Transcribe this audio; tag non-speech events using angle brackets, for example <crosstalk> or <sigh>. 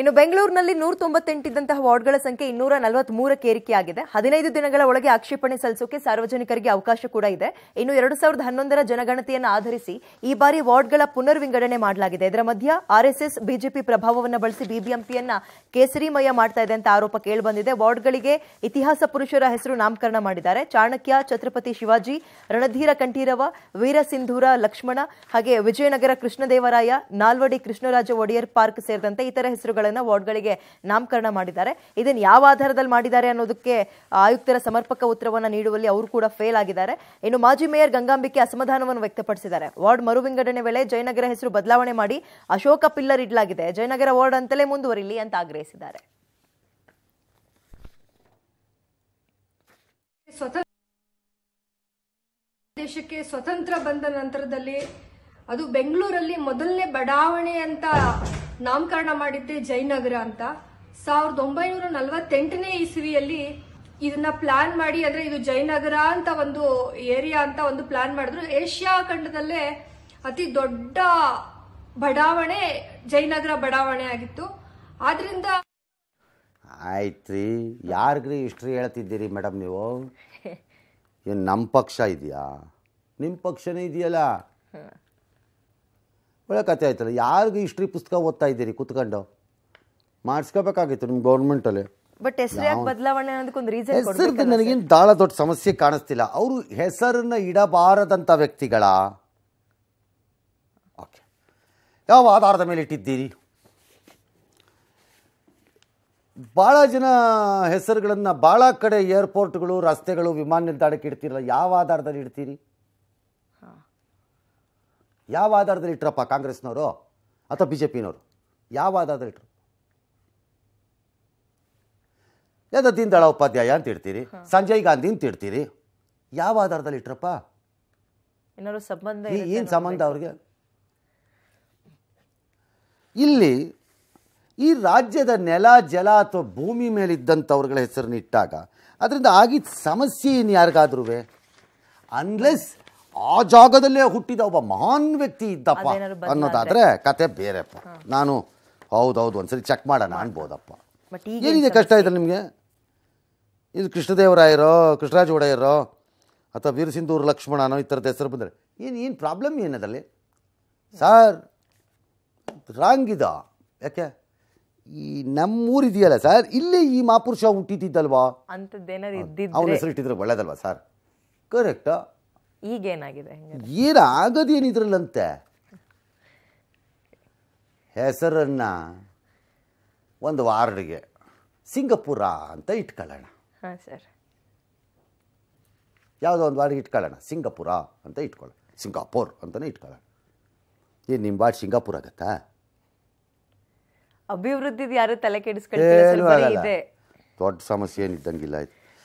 ಇನ್ನು ಬೆಂಗಳೂರಿನಲ್ಲಿ ನೂರ ತೊಂಬತ್ತೆಂಟಿದ್ದಂತಹ ವಾರ್ಡ್ಗಳ ಸಂಖ್ಯೆ ಇನ್ನೂರ ನಲವತ್ತ್ ಮೂರಕ್ಕೆ ಏರಿಕೆಯಾಗಿದೆ ಹದಿನೈದು ದಿನಗಳ ಒಳಗೆ ಆಕ್ಷೇಪಣೆ ಸಲ್ಲಿಸೋಕೆ ಸಾರ್ವಜನಿಕರಿಗೆ ಅವಕಾಶ ಕೂಡ ಇದೆ ಇನ್ನು ಎರಡು ಸಾವಿರದ ಹನ್ನೊಂದರ ಜನಗಣತಿಯನ್ನು ಆಧರಿಸಿ ಈ ಬಾರಿ ವಾರ್ಡ್ಗಳ ಪುನರ್ವಿಂಗಡಣೆ ಮಾಡಲಾಗಿದೆ ಇದರ ಮಧ್ಯ ಆರ್ಎಸ್ಎಸ್ ಬಿಜೆಪಿ ಪ್ರಭಾವವನ್ನು ಬಳಸಿ ಬಿಬಿಎಂಪಿಯನ್ನ ಕೇಸರಿಮಯ ಮಾಡ್ತಾ ಇದೆ ಅಂತ ಆರೋಪ ಕೇಳಿಬಂದಿದೆ ವಾರ್ಡ್ಗಳಿಗೆ ಇತಿಹಾಸ ಪುರುಷರ ಹೆಸರು ನಾಮಕರಣ ಮಾಡಿದ್ದಾರೆ ಚಾಣಕ್ಯ ಛತ್ರಪತಿ ಶಿವಾಜಿ ರಣಧೀರ ಕಂಠೀರವ ವೀರ ಸಿಂಧೂರ ಲಕ್ಷ್ಮಣ ಹಾಗೆ ವಿಜಯನಗರ ಕೃಷ್ಣದೇವರಾಯ ನಾಲ್ವಡಿ ಕೃಷ್ಣರಾಜ ಒಡೆಯರ್ ಪಾರ್ಕ್ ಸೇರಿದಂತೆ ಇತರ ಹೆಸರುಗಳ ವಾರ್ಡ್ ವಾರ್ಡ್ಗಳಿಗೆ ನಾಮಕರಣ ಮಾಡಿದ್ದಾರೆ ಇದನ್ನು ಯಾವ ಆಧಾರದಲ್ಲಿ ಮಾಡಿದ್ದಾರೆ ಅನ್ನೋದಕ್ಕೆ ಆಯುಕ್ತರ ಸಮರ್ಪಕ ಉತ್ತರವನ್ನು ನೀಡುವಲ್ಲಿ ಅವರು ಕೂಡ ಫೇಲ್ ಆಗಿದ್ದಾರೆ ಇನ್ನು ಮಾಜಿ ಮೇಯರ್ ಗಂಗಾಂಬಿಕೆ ಅಸಮಾಧಾನವನ್ನು ವ್ಯಕ್ತಪಡಿಸಿದ್ದಾರೆ ವಾರ್ಡ್ ಮರು ವೇಳೆ ಜಯನಗರ ಹೆಸರು ಬದಲಾವಣೆ ಮಾಡಿ ಅಶೋಕ ಪಿಲ್ಲರ್ ಇಡಲಾಗಿದೆ ಜಯನಗರ ವಾರ್ಡ್ ಅಂತಲೇ ಮುಂದುವರಿಲಿ ಅಂತ ಆಗ್ರಹಿಸಿದ್ದಾರೆ ದೇಶಕ್ಕೆ ಸ್ವತಂತ್ರ ಬಂದ ನಂತರದಲ್ಲಿ ಅದು ಬೆಂಗಳೂರಲ್ಲಿ ಮೊದಲನೇ ಬಡಾವಣೆ ಅಂತ ನಾಮಕರಣ ಮಾಡಿದ್ದೆ ಜಯನಗರ ಅಂತ ಸಾವಿರದ ಒಂಬೈನೂರ ನಲವತ್ತೆಂಟನೇ ಇಸವಿಯಲ್ಲಿ ಇದನ್ನ ಪ್ಲಾನ್ ಮಾಡಿ ಅಂದ್ರೆ ಇದು ಜಯನಗರ ಅಂತ ಒಂದು ಏರಿಯಾ ಅಂತ ಒಂದು ಪ್ಲಾನ್ ಮಾಡಿದ್ರು ಏಷ್ಯಾ ಖಂಡದಲ್ಲೇ ಅತಿ ದೊಡ್ಡ ಬಡಾವಣೆ ಜಯನಗರ ಬಡಾವಣೆ ಆಗಿತ್ತು ಆದ್ರಿಂದ ಆಯ್ತ್ರಿ ಯಾರಿಗ್ರಿ ಇಷ್ಟ್ರಿ ಹೇಳ್ತಿದ್ದೀರಿ ಮೇಡಮ್ ನೀವು <laughs> ಏನು ನಮ್ಮ ಪಕ್ಷ ಇದೆಯಾ ನಿಮ್ಮ ಪಕ್ಷನೇ ಇದೆಯಲ್ಲ ಒಳ್ಳೆ ಕಥೆ ಆಯ್ತಲ್ಲ ಯಾರಿಗೂ ಹಿಸ್ಟ್ರಿ ಪುಸ್ತಕ ಓದ್ತಾ ಇದ್ದೀರಿ ಕುತ್ಕೊಂಡು ಮಾಡಿಸ್ಕೋಬೇಕಾಗಿತ್ತು ನಿಮ್ಮ ಗೌರ್ಮೆಂಟಲ್ಲಿ ಬಟ್ ಹೆಸರು ಬದಲಾವಣೆ ನನಗೇನು ಭಾಳ ದೊಡ್ಡ ಸಮಸ್ಯೆ ಕಾಣಿಸ್ತಿಲ್ಲ ಅವರು ಹೆಸರನ್ನು ಇಡಬಾರದಂಥ ವ್ಯಕ್ತಿಗಳ ಓಕೆ ಯಾವ ಆಧಾರದ ಮೇಲೆ ಇಟ್ಟಿದ್ದೀರಿ ಭಾಳ ಜನ ಹೆಸರುಗಳನ್ನು ಭಾಳ ಕಡೆ ಏರ್ಪೋರ್ಟ್ಗಳು ರಸ್ತೆಗಳು ವಿಮಾನ ನಿಲ್ದಾಣಕ್ಕೆ ಇಡ್ತೀರಲ್ಲ ಯಾವ ಆಧಾರದಲ್ಲಿ ಇಡ್ತೀರಿ ಯಾವ ಆಧಾರದಲ್ಲಿ ಇಟ್ಟರಪ್ಪ ಕಾಂಗ್ರೆಸ್ನವರು ಅಥವಾ ಬಿ ಜೆ ಪಿನವರು ಯಾವ ಆಧಾರದಲ್ಲಿ ಇಟ್ಟರು ದೀನ್ ದಳ ಉಪಾಧ್ಯಾಯ ಅಂತ ಇಡ್ತೀರಿ ಸಂಜಯ್ ಗಾಂಧಿ ಅಂತ ಇಡ್ತೀರಿ ಯಾವ ಆಧಾರದಲ್ಲಿ ಇಟ್ರಪ್ಪ ಸಂಬಂಧ ಏನು ಸಂಬಂಧ ಅವ್ರಿಗೆ ಇಲ್ಲಿ ಈ ರಾಜ್ಯದ ನೆಲ ಜಲ ಅಥವಾ ಭೂಮಿ ಮೇಲಿದ್ದಂಥವ್ರಗಳ ಹೆಸರನ್ನ ಇಟ್ಟಾಗ ಅದರಿಂದ ಆಗಿದ್ದ ಸಮಸ್ಯೆ ಇನ್ನು ಯಾರಿಗಾದ್ರೂ ಅನ್ಲೆಸ್ ಆ ಜಾಗದಲ್ಲೇ ಹುಟ್ಟಿದ ಒಬ್ಬ ಮಹಾನ್ ವ್ಯಕ್ತಿ ಇದ್ದಪ್ಪ ಅನ್ನೋದಾದರೆ ಕತೆ ಬೇರೆಪ್ಪ ನಾನು ಹೌದೌದು ಒಂದ್ಸರಿ ಚೆಕ್ ಮಾಡೋಣ ಅನ್ಬೋದಪ್ಪ ಏನಿದೆ ಕಷ್ಟ ಇದೆ ನಿಮಗೆ ಇದು ಕೃಷ್ಣದೇವರಾಯರೋ ಕೃಷ್ಣರಾಜ ಒಡೆಯರೋ ಅಥವಾ ವೀರಸಿಂಧೂರು ಲಕ್ಷ್ಮಣನೋ ಈ ಥರದ ಹೆಸರು ಬಂದರೆ ಏನು ಏನು ಪ್ರಾಬ್ಲಮ್ ಏನದಲ್ಲಿ ಸರ್ ರಾಂಗಿದ ಯಾಕೆ ಈ ನಮ್ಮೂರಿದೆಯಲ್ಲ ಸರ್ ಇಲ್ಲೇ ಈ ಮಹಾಪುರುಷ ಅಂತ ಅವನ ಹೆಸರು ಇಟ್ಟಿದ್ರೆ ಒಳ್ಳೇದಲ್ವಾ ಸರ್ ಕರೆಕ್ಟಾ ಈಗೇನಾಗಿದೆ ಏನು ಆಗೋದೇನು ಇದರಲ್ಲಂತೆ ಹೆಸರನ್ನು ಒಂದು ವಾರ್ಡ್ಗೆ ಸಿಂಗಪುರ ಅಂತ ಇಟ್ಕೊಳ್ಳೋಣ ಹಾಂ ಸರ್ ಯಾವುದೋ ಒಂದು ವಾರ್ಡ್ಗೆ ಇಟ್ಕೊಳ್ಳೋಣ ಸಿಂಗಾಪುರ ಅಂತ ಇಟ್ಕೊಳ್ಳೋಣ ಸಿಂಗಾಪುರ್ ಅಂತಲೇ ಇಟ್ಕೊಳ್ಳೋಣ ಏನು ನಿಮ್ಮ ವಾರ್ಡ್ ಸಿಂಗಾಪುರ್ ಆಗತ್ತಾ ಅಭಿವೃದ್ಧಿ ಯಾರು ತಲೆ ಕೆಡಿಸ್ಕೊಳ್ಳಿ ದೊಡ್ಡ ಸಮಸ್ಯೆ ಏನಿದ್ದಂಗಿಲ್ಲ ಆಯ್ತು